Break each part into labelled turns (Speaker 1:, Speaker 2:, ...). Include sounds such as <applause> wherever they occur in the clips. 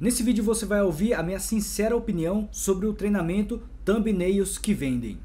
Speaker 1: Nesse vídeo você vai ouvir a minha sincera opinião sobre o treinamento Thumbnails que Vendem.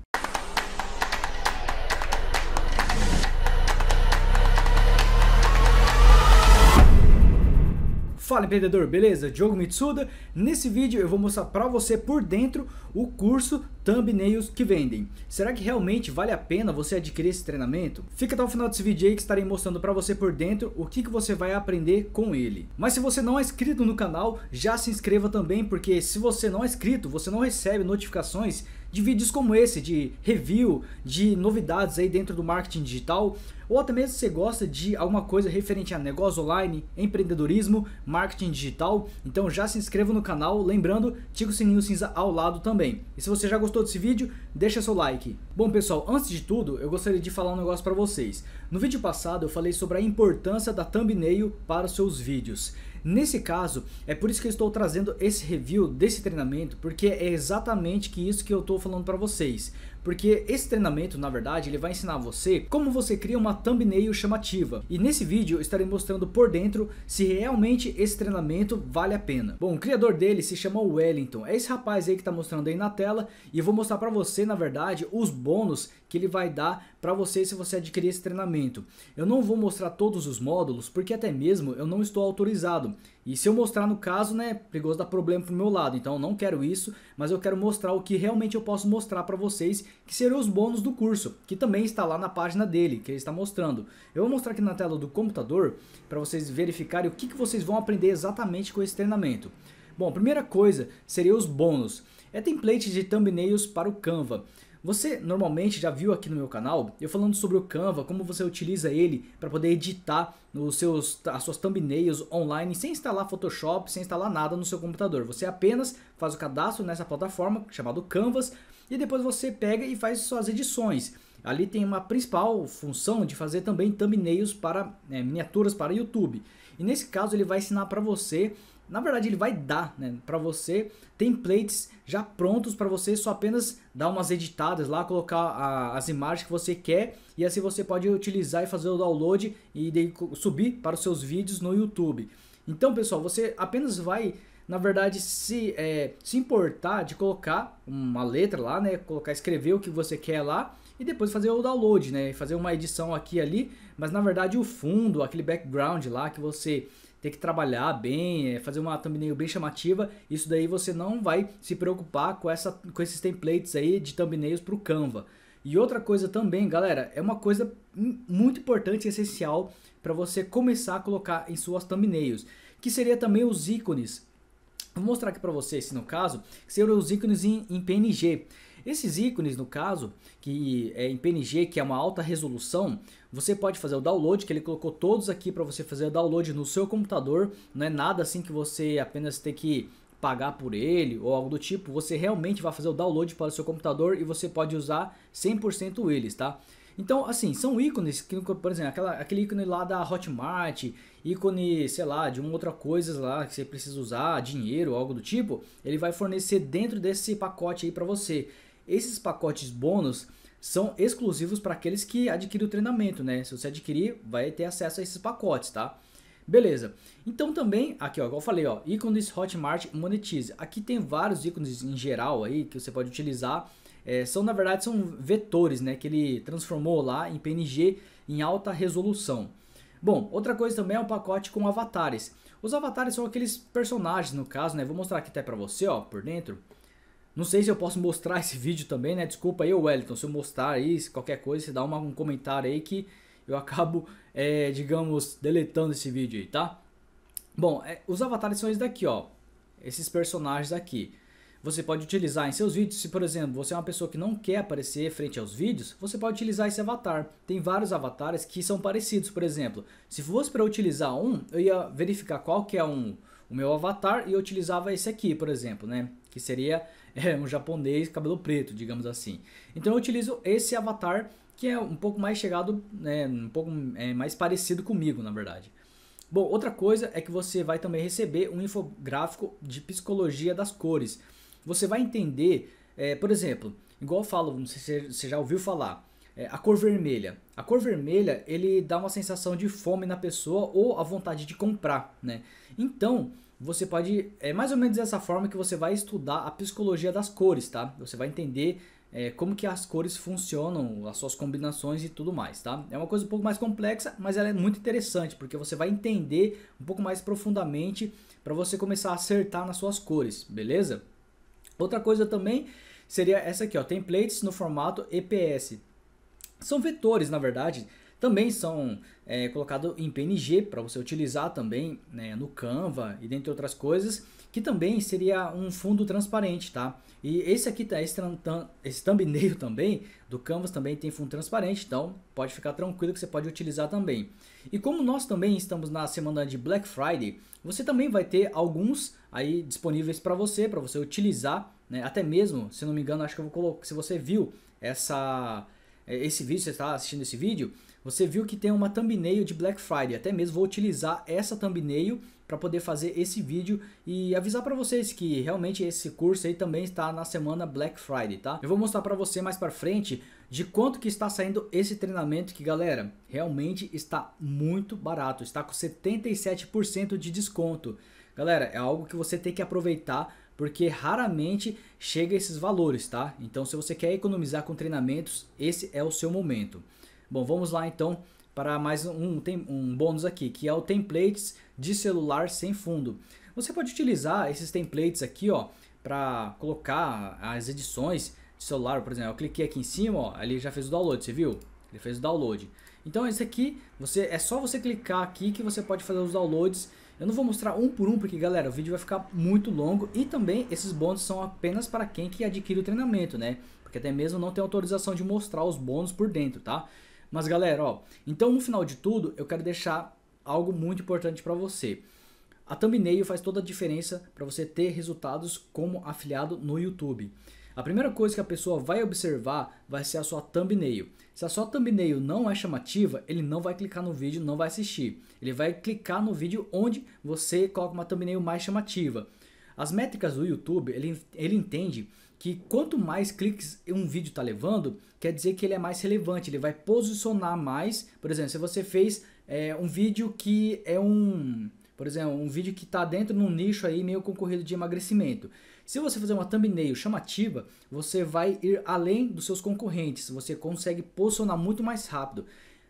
Speaker 1: Fala empreendedor, beleza? Diogo Mitsuda. Nesse vídeo eu vou mostrar para você por dentro o curso Thumbnails que vendem. Será que realmente vale a pena você adquirir esse treinamento? Fica até o final desse vídeo aí que estarei mostrando para você por dentro o que, que você vai aprender com ele. Mas se você não é inscrito no canal, já se inscreva também, porque se você não é inscrito, você não recebe notificações de vídeos como esse, de review, de novidades aí dentro do marketing digital, ou até mesmo você gosta de alguma coisa referente a negócio online, empreendedorismo, marketing digital, então já se inscreva no canal, lembrando, tica o sininho cinza ao lado também. E se você já gostou desse vídeo, deixa seu like. Bom pessoal, antes de tudo, eu gostaria de falar um negócio para vocês. No vídeo passado eu falei sobre a importância da thumbnail para os seus vídeos. Nesse caso, é por isso que eu estou trazendo esse review desse treinamento, porque é exatamente que isso que eu estou falando para vocês porque esse treinamento, na verdade, ele vai ensinar você como você cria uma thumbnail chamativa. E nesse vídeo eu estarei mostrando por dentro se realmente esse treinamento vale a pena. Bom, o criador dele se chama Wellington, é esse rapaz aí que está mostrando aí na tela e eu vou mostrar para você, na verdade, os bônus que ele vai dar para você se você adquirir esse treinamento. Eu não vou mostrar todos os módulos, porque até mesmo eu não estou autorizado. E se eu mostrar no caso, né, perigoso dar problema pro meu lado. Então eu não quero isso, mas eu quero mostrar o que realmente eu posso mostrar para vocês que seriam os bônus do curso, que também está lá na página dele, que ele está mostrando. Eu vou mostrar aqui na tela do computador para vocês verificarem o que, que vocês vão aprender exatamente com esse treinamento. Bom, primeira coisa seria os bônus. É template de thumbnails para o Canva. Você normalmente já viu aqui no meu canal eu falando sobre o Canva, como você utiliza ele para poder editar os seus, as suas thumbnails online sem instalar Photoshop, sem instalar nada no seu computador. Você apenas faz o cadastro nessa plataforma chamado Canvas e depois você pega e faz suas edições. Ali tem uma principal função de fazer também thumbnails para é, miniaturas para YouTube. E nesse caso ele vai ensinar para você na verdade ele vai dar né, para você templates já prontos para você só apenas dar umas editadas lá, colocar a, as imagens que você quer e assim você pode utilizar e fazer o download e de, subir para os seus vídeos no YouTube. Então pessoal, você apenas vai na verdade se, é, se importar de colocar uma letra lá, né, colocar escrever o que você quer lá e depois fazer o download, né? Fazer uma edição aqui e ali, mas na verdade o fundo, aquele background lá que você ter que trabalhar bem, é, fazer uma thumbnail bem chamativa, isso daí você não vai se preocupar com, essa, com esses templates aí de thumbnails para o Canva. E outra coisa também, galera, é uma coisa muito importante e essencial para você começar a colocar em suas thumbnails, que seria também os ícones. Vou mostrar aqui para vocês, no caso, que seriam os ícones em, em PNG. Esses ícones, no caso, que é em PNG, que é uma alta resolução, você pode fazer o download, que ele colocou todos aqui para você fazer o download no seu computador. Não é nada assim que você apenas ter que pagar por ele ou algo do tipo. Você realmente vai fazer o download para o seu computador e você pode usar 100% eles, tá? Então, assim, são ícones, que, por exemplo, aquela, aquele ícone lá da Hotmart, ícone, sei lá, de uma outra coisa lá que você precisa usar, dinheiro, algo do tipo, ele vai fornecer dentro desse pacote aí para você. Esses pacotes bônus, são exclusivos para aqueles que adquirem o treinamento, né? Se você adquirir, vai ter acesso a esses pacotes, tá? Beleza. Então também, aqui ó, igual eu falei, ó, ícones Hotmart Monetize. Aqui tem vários ícones em geral aí que você pode utilizar. É, são, na verdade, são vetores, né? Que ele transformou lá em PNG em alta resolução. Bom, outra coisa também é um pacote com avatares. Os avatares são aqueles personagens, no caso, né? Vou mostrar aqui até para você, ó, por dentro. Não sei se eu posso mostrar esse vídeo também, né? Desculpa aí, Wellington, se eu mostrar aí qualquer coisa, se dá uma, um comentário aí que eu acabo, <laughs> é, digamos, deletando esse vídeo aí, tá? Bom, é, os avatares são esses daqui, ó. Esses personagens aqui. Você pode utilizar em seus vídeos, se por exemplo, você é uma pessoa que não quer aparecer frente aos vídeos, você pode utilizar esse avatar. Tem vários avatares que são parecidos, por exemplo. Se fosse para utilizar um, eu ia verificar qual que é um, o meu avatar e eu utilizava esse aqui, por exemplo, né? Que seria é um japonês cabelo preto, digamos assim. Então eu utilizo esse avatar que é um pouco mais chegado, né, um pouco é, mais parecido comigo, na verdade. Bom, outra coisa é que você vai também receber um infográfico de psicologia das cores. Você vai entender, é, por exemplo, igual eu falo, não sei se você já ouviu falar, é, a cor vermelha. A cor vermelha, ele dá uma sensação de fome na pessoa ou a vontade de comprar, né? Então, você pode. É mais ou menos dessa forma que você vai estudar a psicologia das cores, tá? Você vai entender é, como que as cores funcionam, as suas combinações e tudo mais, tá? É uma coisa um pouco mais complexa, mas ela é muito interessante, porque você vai entender um pouco mais profundamente para você começar a acertar nas suas cores, beleza? Outra coisa também seria essa aqui, ó, templates no formato EPS. São vetores, na verdade, também são é, colocados em PNG para você utilizar também né, no Canva e dentre outras coisas, que também seria um fundo transparente, tá? E esse aqui, tá, esse, esse thumbnail também do Canvas também tem fundo transparente, então pode ficar tranquilo que você pode utilizar também. E como nós também estamos na semana de Black Friday, você também vai ter alguns aí disponíveis para você, para você utilizar, né? até mesmo, se não me engano, acho que eu vou colocar, se você viu essa é, esse vídeo, você está assistindo esse vídeo, você viu que tem uma thumbnail de Black Friday. Até mesmo vou utilizar essa thumbnail para poder fazer esse vídeo e avisar para vocês que realmente esse curso aí também está na semana Black Friday, tá? Eu vou mostrar para você mais para frente de quanto que está saindo esse treinamento que, galera, realmente está muito barato, está com 77% de desconto. Galera, é algo que você tem que aproveitar porque raramente chega a esses valores, tá? Então, se você quer economizar com treinamentos, esse é o seu momento. Bom, vamos lá então para mais um, um bônus aqui, que é o templates de celular sem fundo. Você pode utilizar esses templates aqui, ó, para colocar as edições de celular, por exemplo. Eu cliquei aqui em cima, ó, ele já fez o download, você viu? Ele fez o download. Então esse aqui, você é só você clicar aqui que você pode fazer os downloads eu não vou mostrar um por um, porque galera, o vídeo vai ficar muito longo e também esses bônus são apenas para quem que adquire o treinamento, né? Porque até mesmo não tem autorização de mostrar os bônus por dentro, tá? Mas galera, ó, então no final de tudo, eu quero deixar algo muito importante para você. A thumbnail faz toda a diferença para você ter resultados como afiliado no YouTube. A primeira coisa que a pessoa vai observar vai ser a sua thumbnail. Se a sua thumbnail não é chamativa, ele não vai clicar no vídeo, não vai assistir. Ele vai clicar no vídeo onde você coloca uma thumbnail mais chamativa. As métricas do YouTube, ele, ele entende que quanto mais cliques um vídeo está levando, quer dizer que ele é mais relevante, ele vai posicionar mais. Por exemplo, se você fez é, um vídeo que é um, por exemplo, um vídeo que está dentro de um nicho aí meio concorrido de emagrecimento. Se você fazer uma thumbnail chamativa, você vai ir além dos seus concorrentes, você consegue posicionar muito mais rápido.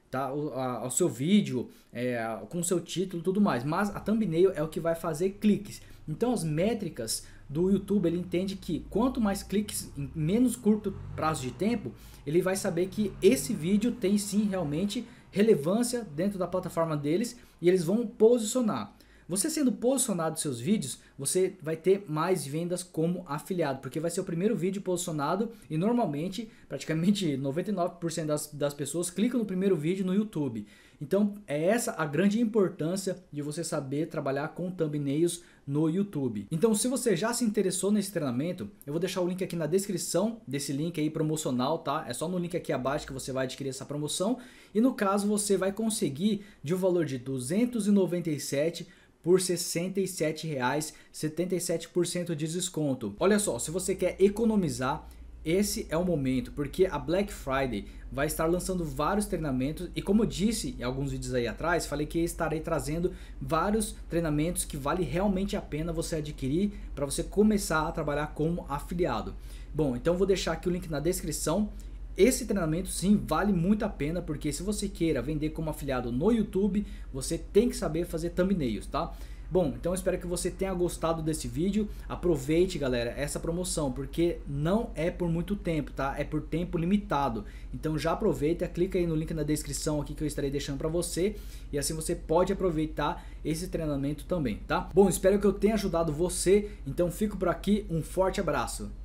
Speaker 1: Tá? O, a, o seu vídeo, é, com o seu título tudo mais. Mas a thumbnail é o que vai fazer cliques. Então as métricas do YouTube ele entende que quanto mais cliques em menos curto prazo de tempo, ele vai saber que esse vídeo tem sim realmente relevância dentro da plataforma deles e eles vão posicionar. Você sendo posicionado seus vídeos, você vai ter mais vendas como afiliado, porque vai ser o primeiro vídeo posicionado e normalmente, praticamente 99% <laughs> das, das pessoas clicam no primeiro vídeo no YouTube. Então é essa a grande importância de você saber trabalhar com thumbnails no YouTube. Então se você já se interessou nesse treinamento, eu vou deixar o link aqui na descrição desse link aí promocional, tá? É só no link aqui abaixo que você vai adquirir essa promoção e no caso você vai conseguir de um valor de 297 por R$ 67,77% de desconto. Olha só, se você quer economizar esse é o momento, porque a Black Friday vai estar lançando vários treinamentos e como eu disse em alguns vídeos aí atrás, falei que estarei trazendo vários treinamentos que vale realmente a pena você adquirir para você começar a trabalhar como afiliado. Bom, então vou deixar aqui o link na descrição. Esse treinamento sim vale muito a pena, porque se você queira vender como afiliado no YouTube, você tem que saber fazer thumbnails, tá? Bom, então espero que você tenha gostado desse vídeo. Aproveite, galera, essa promoção, porque não é por muito tempo, tá? É por tempo limitado. Então já aproveita, clica aí no link na descrição aqui que eu estarei deixando para você e assim você pode aproveitar esse treinamento também, tá? Bom, espero que eu tenha ajudado você. Então fico por aqui, um forte abraço.